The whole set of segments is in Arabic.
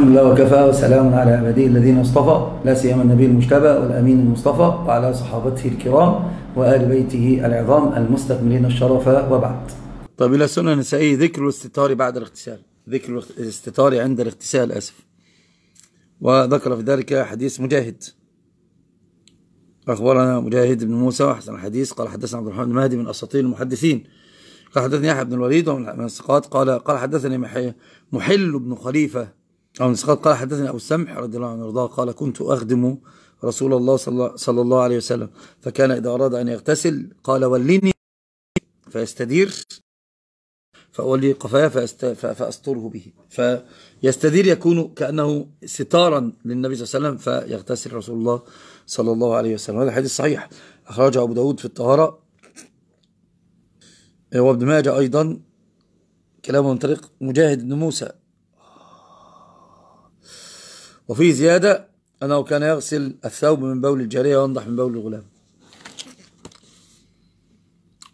الحمد لله وكفى وسلام على عباده الذين اصطفى لا سيما النبي المجتبى والامين المصطفى وعلى صحابته الكرام وال بيته العظام المستكملين الشرف وبعد. طيب الى السنه النسائيه ذكر الاستتار بعد الاغتسال، ذكر الاستتار عند الاغتسال اسف. وذكر في ذلك حديث مجاهد. اخبرنا مجاهد بن موسى احسن الحديث قال حدثنا عبد الرحمن المهدي من اساطير المحدثين. قال حدثني يحيى بن الوليد ومن الثقات قال قال حدثني محل بن خليفه أو نسخات قال حدثني أبو السمح رضي الله عنه وارضاه قال كنت أخدم رسول الله صلى الله عليه وسلم فكان إذا أراد أن يغتسل قال ولني فيستدير فأولي قفايا فأستره به فيستدير يكون كأنه ستارا للنبي صلى الله عليه وسلم فيغتسل رسول الله صلى الله عليه وسلم هذا حديث صحيح أخرجه أبو داود في الطهارة وابن ماجه أيضا كلامه من طريق مجاهد بن موسى وفي زيادة أنه كان يغسل الثوب من بول الجارية وينضح من بول الغلام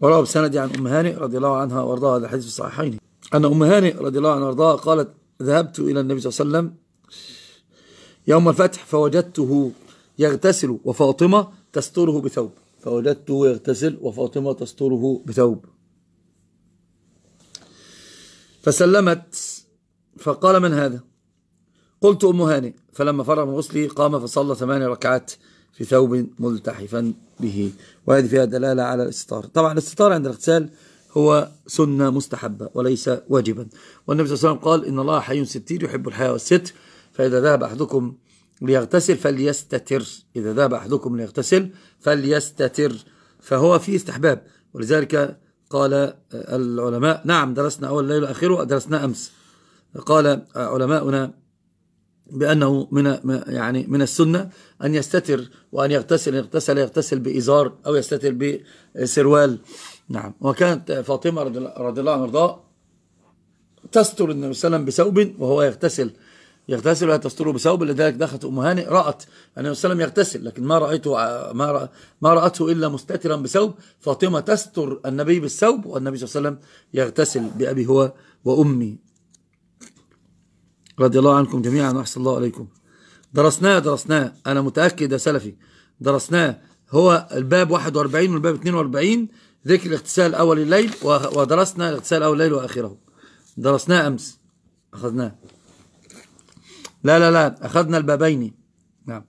وروى بسندي عن أم هانئ رضي الله عنها وارضاها هذا الحديث في الصحيحين أن أم هانئ رضي الله عنها وارضاها قالت ذهبت إلى النبي صلى الله عليه وسلم يوم الفتح فوجدته يغتسل وفاطمة تستره بثوب فوجدته يغتسل وفاطمة تستره بثوب فسلمت فقال من هذا قلت أم هاني فلما فرغ من غسله قام فصلى ثمان ركعات في ثوب ملتحفا به وهذه فيها دلالة على الاستطار طبعا الاستطار عند الاغتسال هو سنة مستحبة وليس واجبا والنبي صلى الله عليه وسلم قال إن الله حي ستير يحب الحياة والستر فإذا ذهب أحدكم ليغتسل فليستتر إذا ذهب أحدكم ليغتسل فليستتر فهو في استحباب ولذلك قال آه، العلماء نعم درسنا أول ليلة آخره درسنا أمس قال آه، علماؤنا بأنه من يعني من السنة أن يستتر وأن يغتسل إن اغتسل يغتسل بإزار أو يستتر بسروال نعم وكانت فاطمة رضي الله عنها تستر النبي صلى الله عليه وسلم بثوب وهو يغتسل يغتسل ولا تستره بثوب لذلك دخلت ام هانئ رات النبي صلى الله عليه وسلم يغتسل لكن ما رايته ما ما راته الا مستترا بثوب فاطمه تستر النبي بالثوب والنبي صلى الله عليه وسلم يغتسل بابي هو وامي رضي الله عنكم جميعا وأحسن الله عليكم درسناه درسناه أنا متأكد يا سلفي درسناه هو الباب 41 والباب 42 ذكر اغتسال أول الليل ودرسنا اغتسال أول الليل وآخره درسناه أمس أخذناه لا لا لا أخذنا البابين نعم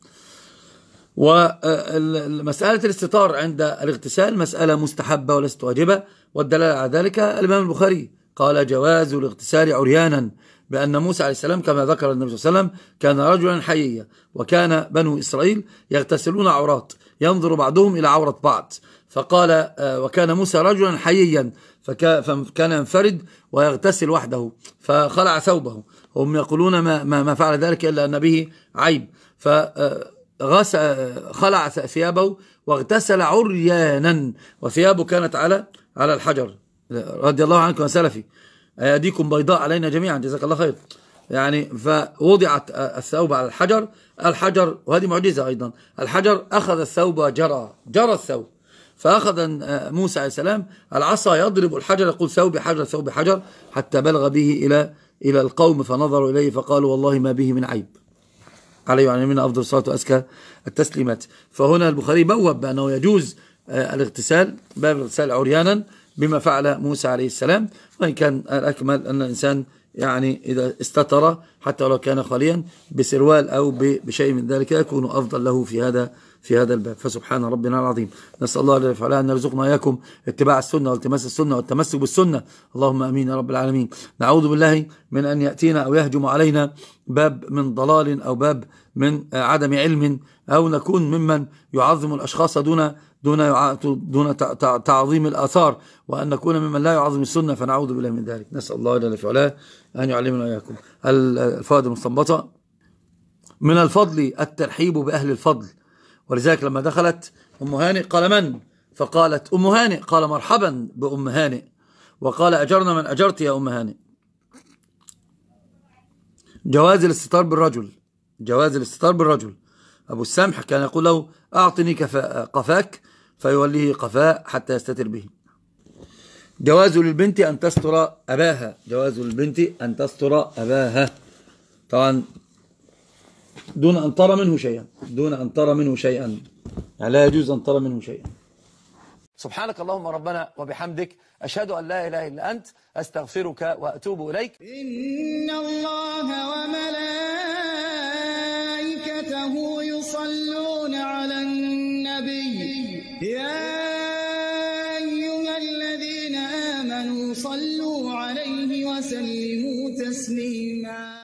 ومسألة الاستطار عند الاغتسال مسألة مستحبة وليست واجبة والدلالة على ذلك الإمام البخاري قال جواز الاغتسال عريانا بأن موسى عليه السلام كما ذكر النبي صلى الله عليه وسلم كان رجلا حييا وكان بنو إسرائيل يغتسلون عورات ينظر بعضهم إلى عورة بعض فقال آه، وكان موسى رجلا حييا فكان ينفرد ويغتسل وحده فخلع ثوبه هم يقولون ما, ما, فعل ذلك إلا أن به عيب فخلع آه، آه، ثيابه واغتسل عريانا وثيابه كانت على على الحجر رضي الله عنكم يا سلفي أيديكم بيضاء علينا جميعا جزاك الله خير يعني فوضعت الثوب على الحجر الحجر وهذه معجزة أيضا الحجر أخذ الثوب وجرى جرى الثوب فأخذ موسى عليه السلام العصا يضرب الحجر يقول ثوبي حجر ثوبي حجر حتى بلغ به إلى إلى القوم فنظروا إليه فقالوا والله ما به من عيب عليه وعلى من أفضل الصلاة وأزكى التسليمات فهنا البخاري بوب بأنه يجوز آه، الاغتسال باب الاغتسال عريانا بما فعل موسى عليه السلام وإن كان الأكمل أن الإنسان يعني إذا استتر حتى لو كان خاليا بسروال أو بشيء من ذلك يكون أفضل له في هذا في هذا الباب فسبحان ربنا العظيم نسأل الله جل وعلا أن يرزقنا إياكم اتباع السنة والتماس السنة والتمسك بالسنة اللهم أمين يا رب العالمين نعوذ بالله من أن يأتينا أو يهجم علينا باب من ضلال أو باب من عدم علم أو نكون ممن يعظم الأشخاص دون دون دون تعظيم الآثار وأن نكون ممن لا يعظم السنة فنعوذ بالله من ذلك نسأل الله جل وعلا أن يعلمنا إياكم الفائدة المستنبطة من الفضل الترحيب بأهل الفضل ولذلك لما دخلت أم هانئ قال من فقالت أم هانئ قال مرحبا بأم هانئ وقال أجرنا من أجرت يا أم هانئ جواز الاستطار بالرجل جواز الاستطار بالرجل أبو السمح كان يقول له أعطني قفاك فيوليه قفاء حتى يستتر به جواز للبنت أن تستر أباها جواز للبنت أن تستر أباها طبعا دون أن ترى منه شيئا دون أن ترى منه شيئا يعني لا يجوز أن ترى منه شيئا سبحانك اللهم ربنا وبحمدك أشهد أن لا إله إلا أنت أستغفرك وأتوب إليك إن الله وملائكته يصلون على النبي يا أيها الذين آمنوا صلوا عليه وسلموا تسليما